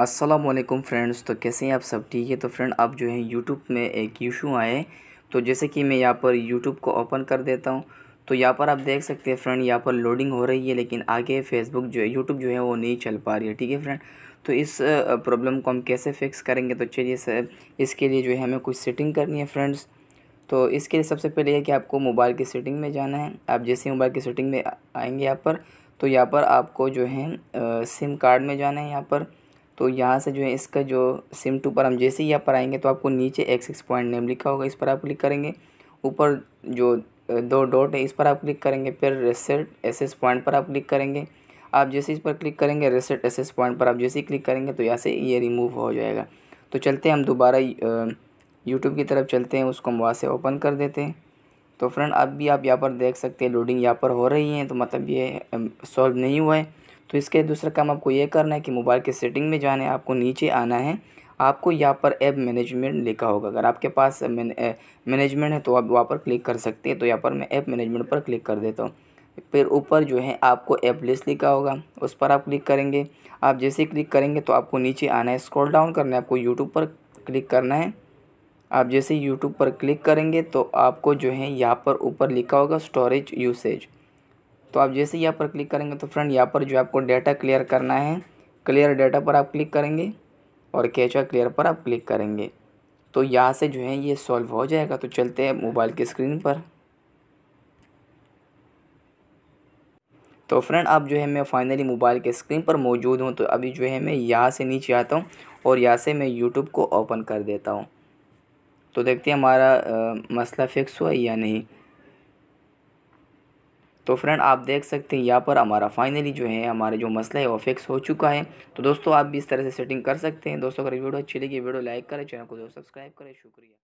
Aslam friends तो कैसे हैं आप सब ठीक है तो फ्रेंड अब जो है यूट्यूब में एक इशू आए तो जैसे कि मैं यहाँ पर यूट्यूब को ओपन कर देता हूँ तो यहाँ पर आप देख सकते हैं फ्रेंड यहाँ पर लोडिंग हो रही है लेकिन आगे फेसबुक जो है यूट्यूब जो है वो नहीं चल पा रही है ठीक है फ्रेंड तो इस प्रॉब्लम को हम कैसे फिक्स करेंगे तो चलिए सर इसके लिए जो है हमें कुछ सेटिंग करनी है फ्रेंड्स तो इसके लिए सबसे पहले यह कि आपको मोबाइल की सेटिंग में जाना है आप जैसे मोबाइल की सेटिंग में आएंगे यहाँ पर तो यहाँ पर आपको जो है सिम कार्ड में जाना है यहाँ पर तो यहाँ से जो है इसका जो सिम टू पर हम जैसे ही यहाँ पर आएंगे तो आपको नीचे एक्स एक्स पॉइंट नेम लिखा होगा इस पर आप क्लिक करेंगे ऊपर जो दो डॉट है इस पर आप क्लिक करेंगे फिर रेसेट एस पॉइंट पर आप क्लिक करेंगे आप जैसे इस पर क्लिक करेंगे रेसेट एस पॉइंट पर आप जैसे ही क्लिक करेंगे तो यहाँ से ये रिमूव हो जाएगा तो चलते हैं हम दोबारा यूट्यूब की तरफ चलते हैं उसको हम वहाँ से ओपन कर देते हैं तो फ्रेंड अब भी आप यहाँ पर देख सकते हैं लोडिंग यहाँ पर हो रही है तो मतलब ये सॉल्व नहीं हुआ है तो इसके दूसरा काम आपको ये करना है कि मोबाइल के सेटिंग में जाना है आपको नीचे आना है आपको यहाँ पर ऐप मैनेजमेंट लिखा होगा अगर आपके पास मैनेजमेंट है तो आप वहाँ पर क्लिक कर सकते हैं तो यहाँ पर मैं ऐप मैनेजमेंट पर क्लिक कर देता हूँ फिर ऊपर जो है आपको ऐप लिस्ट लिखा होगा उस पर आप क्लिक करेंगे आप जैसे क्लिक करेंगे तो आपको नीचे आना है स्क्रॉल डाउन करना है आपको यूट्यूब पर क्लिक करना है आप जैसे यूट्यूब पर क्लिक करेंगे तो आपको जो है यहाँ पर ऊपर लिखा होगा स्टोरेज यूसेज तो आप जैसे यहाँ पर क्लिक करेंगे तो फ्रेंड यहाँ पर जो आपको डाटा क्लियर करना है क्लियर डाटा पर आप क्लिक करेंगे और कैचर क्लियर पर आप क्लिक करेंगे तो यहाँ से जो है ये सॉल्व हो जाएगा तो चलते हैं मोबाइल की स्क्रीन पर तो फ्रेंड अब जो है मैं फाइनली मोबाइल के स्क्रीन पर मौजूद हूँ तो अभी जो है मैं यहाँ से नीचे आता हूँ और यहाँ से मैं यूट्यूब को ओपन कर देता हूँ तो देखते हैं हमारा मसला फिक्स हुआ या नहीं तो फ्रेंड आप देख सकते हैं यहाँ पर हमारा फाइनली जो है हमारा जो मसला है वो फिक्स हो चुका है तो दोस्तों आप भी इस तरह से सेटिंग कर सकते हैं दोस्तों अगर वीडियो अच्छी लगी वीडियो लाइक करें चैनल को सब्सक्राइब करें शुक्रिया